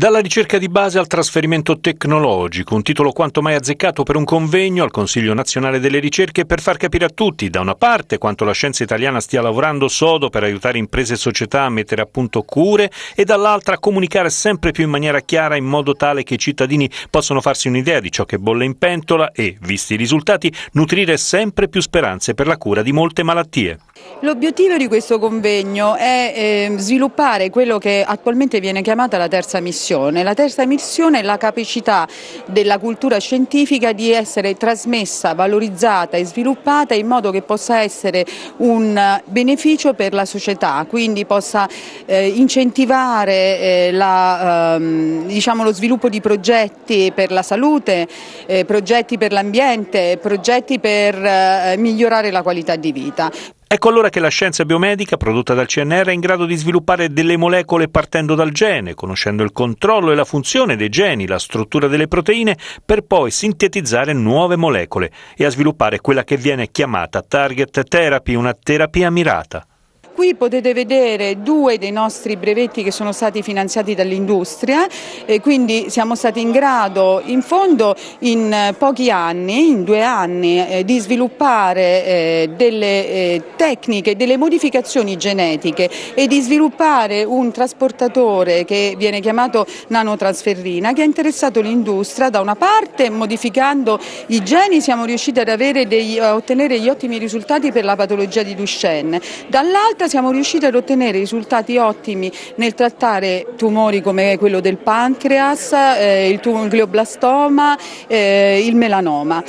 Dalla ricerca di base al trasferimento tecnologico, un titolo quanto mai azzeccato per un convegno al Consiglio nazionale delle ricerche per far capire a tutti, da una parte, quanto la scienza italiana stia lavorando sodo per aiutare imprese e società a mettere a punto cure e dall'altra comunicare sempre più in maniera chiara in modo tale che i cittadini possano farsi un'idea di ciò che bolle in pentola e, visti i risultati, nutrire sempre più speranze per la cura di molte malattie. L'obiettivo di questo convegno è eh, sviluppare quello che attualmente viene chiamata la terza missione. La terza missione è la capacità della cultura scientifica di essere trasmessa, valorizzata e sviluppata in modo che possa essere un eh, beneficio per la società, quindi possa eh, incentivare eh, la, ehm, diciamo, lo sviluppo di progetti per la salute, eh, progetti per l'ambiente, progetti per eh, migliorare la qualità di vita. Ecco allora che la scienza biomedica prodotta dal CNR è in grado di sviluppare delle molecole partendo dal gene, conoscendo il controllo e la funzione dei geni, la struttura delle proteine, per poi sintetizzare nuove molecole e a sviluppare quella che viene chiamata target therapy, una terapia mirata qui potete vedere due dei nostri brevetti che sono stati finanziati dall'industria e quindi siamo stati in grado in fondo in pochi anni, in due anni, eh, di sviluppare eh, delle eh, tecniche, delle modificazioni genetiche e di sviluppare un trasportatore che viene chiamato nanotrasferrina che ha interessato l'industria da una parte modificando i geni siamo riusciti ad avere dei, a ottenere gli ottimi risultati per la patologia di Duchenne, dall'altra siamo riusciti ad ottenere risultati ottimi nel trattare tumori come quello del pancreas, eh, il glioblastoma, eh, il melanoma.